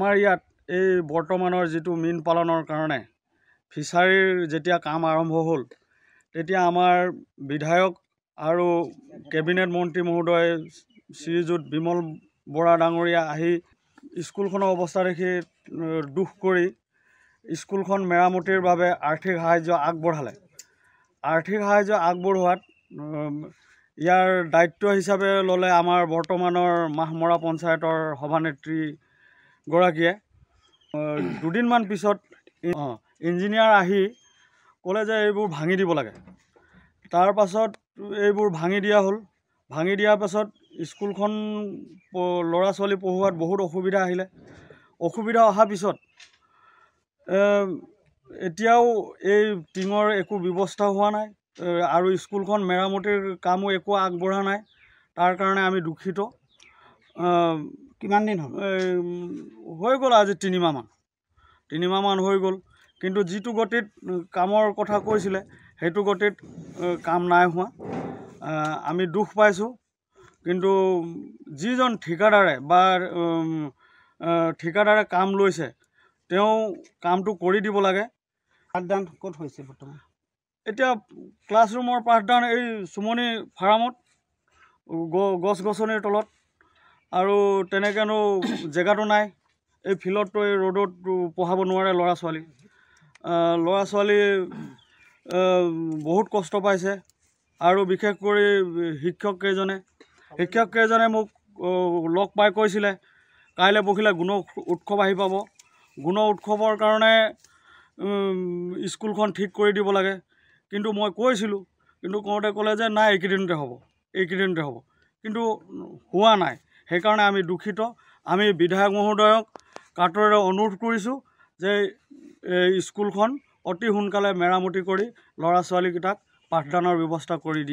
আমাৰ ইয়াত এই বৰ্তমানৰ যিটো মীন পালনৰ কাৰণে ফিছাৰীৰ যেতিয়া কাম আৰম্ভ হ'ল তেতিয়া আমাৰ বিধায়ক আৰু কেবিনেট মন্ত্ৰী মহোদয় শ্ৰীযুত বিমল বৰা ডাঙৰীয়া আহি স্কুলখনৰ অৱস্থা দেখি দুখ কৰি স্কুলখন মেৰামতিৰ বাবে আৰ্থিক সাহাৰ্য আগবঢ়ালে আৰ্থিক সাহাৰ্য আগবঢ়োৱাত ইয়াৰ দায়িত্ব হিচাপে ল'লে আমাৰ বৰ্তমানৰ মাহমৰা পঞ্চায়তৰ সভানেত্ৰী গৰাকীয়ে দুদিনমান পিছত ইঞ্জিনিয়াৰ আহি ক'লে যে এইবোৰ ভাঙি দিব লাগে তাৰপাছত এইবোৰ ভাঙি দিয়া হ'ল ভাঙি দিয়াৰ পাছত স্কুলখন ল'ৰা ছোৱালী পঢ়োৱাত বহুত অসুবিধা আহিলে অসুবিধা অহাৰ পিছত এতিয়াও এই টিঙৰ একো ব্যৱস্থা হোৱা নাই আৰু স্কুলখন মেৰামতিৰ কামো একো আগবঢ়া নাই তাৰ কাৰণে আমি দুখিত কিমান দিন হ'ল হৈ গ'ল আজি তিনিমাহমান তিনিমাহমান হৈ গ'ল কিন্তু যিটো গতিত কামৰ কথা কৈছিলে সেইটো গতিত কাম নাই হোৱা আমি দুখ পাইছোঁ কিন্তু যিজন ঠিকাদাৰে বা ঠিকাদাৰে কাম লৈছে তেওঁ কামটো কৰি দিব লাগে পাঠদান ক'ত হৈছে বৰ্তমান এতিয়া ক্লাছৰুমৰ পাঠদান এই চুমনি ফাৰ্মত গছ গছনিৰ তলত আৰু তেনেকৈনো জেগাটো নাই এই ফিল্ডতো এই ৰ'দত পঢ়াব নোৱাৰে ল'ৰা ছোৱালী ল'ৰা ছোৱালী বহুত কষ্ট পাইছে আৰু বিশেষ কৰি শিক্ষক কেইজনে শিক্ষক কেইজনে মোক লগ পাই কৈছিলে কাইলৈ বহিলে গুণ উৎসৱ আহি পাব গুণ উৎসৱৰ কাৰণে স্কুলখন ঠিক কৰি দিব লাগে কিন্তু মই কৈছিলোঁ কিন্তু কওঁতে ক'লে যে নাই এইকেইদিনতে হ'ব এইকেইদিনতে হ'ব কিন্তু হোৱা নাই সেইকাৰণে আমি দুখিত আমি বিধায়ক মহোদয়ক কাটৰে অনুৰোধ কৰিছোঁ যে এই স্কুলখন অতি সোনকালে মেৰামতি কৰি ল'ৰা ছোৱালীকেইটাক পাঠদানৰ ব্যৱস্থা কৰি দিয়ে